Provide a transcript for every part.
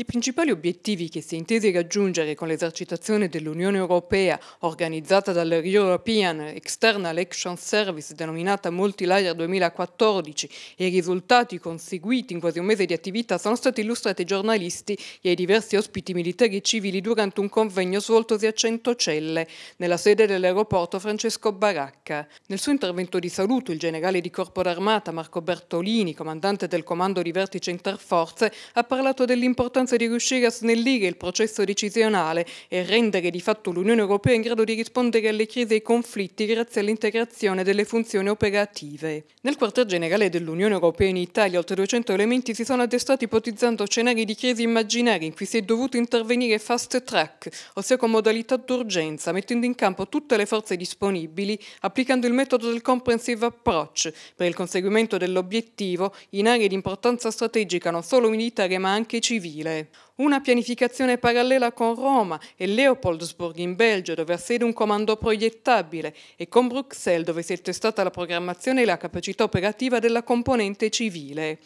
I principali obiettivi che si intese raggiungere con l'esercitazione dell'Unione Europea organizzata dal European External Action Service denominata Multilayer 2014 e i risultati conseguiti in quasi un mese di attività sono stati illustrati ai giornalisti e ai diversi ospiti militari e civili durante un convegno svoltosi a Centocelle nella sede dell'aeroporto Francesco Baracca. Nel suo intervento di saluto il generale di Corpo d'Armata Marco Bertolini, comandante del comando di vertice Interforze, ha parlato dell'importanza speranza di riuscire a snellire il processo decisionale e rendere di fatto l'Unione Europea in grado di rispondere alle crisi e ai conflitti grazie all'integrazione delle funzioni operative. Nel quartier generale dell'Unione Europea in Italia oltre 200 elementi si sono addestrati ipotizzando scenari di crisi immaginari in cui si è dovuto intervenire fast track, ossia con modalità d'urgenza, mettendo in campo tutte le forze disponibili, applicando il metodo del comprehensive approach per il conseguimento dell'obiettivo in aree di importanza strategica non solo militare ma anche civile una pianificazione parallela con Roma e Leopoldsburg in Belgio dove ha sede un comando proiettabile e con Bruxelles dove si è testata la programmazione e la capacità operativa della componente civile.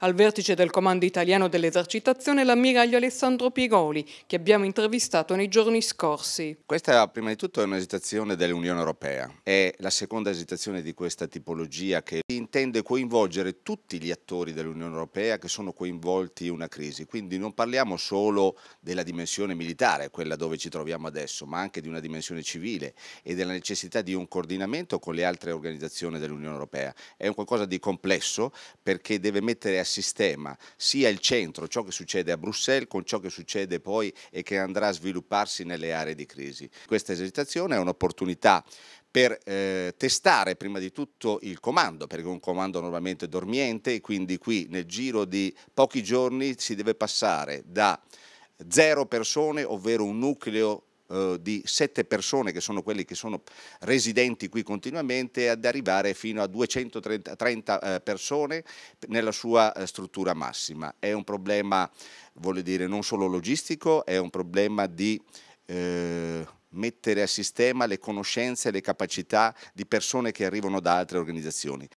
Al vertice del comando italiano dell'esercitazione l'ammiraglio Alessandro Pigoli che abbiamo intervistato nei giorni scorsi. Questa prima di tutto è un'esitazione dell'Unione Europea, è la seconda esitazione di questa tipologia che intende coinvolgere tutti gli attori dell'Unione Europea che sono coinvolti in una crisi, quindi non parliamo solo della dimensione militare, quella dove ci troviamo adesso, ma anche di una dimensione civile e della necessità di un coordinamento con le altre organizzazioni dell'Unione Europea. È un qualcosa di complesso perché deve mettere a sistema sia il centro, ciò che succede a Bruxelles, con ciò che succede poi e che andrà a svilupparsi nelle aree di crisi. Questa esercitazione è un'opportunità per eh, testare prima di tutto il comando, perché è un comando normalmente dormiente e quindi qui nel giro di pochi giorni si deve passare da zero persone, ovvero un nucleo eh, di sette persone che sono quelli che sono residenti qui continuamente ad arrivare fino a 230 eh, persone nella sua eh, struttura massima. È un problema, voglio dire, non solo logistico, è un problema di eh, mettere a sistema le conoscenze e le capacità di persone che arrivano da altre organizzazioni.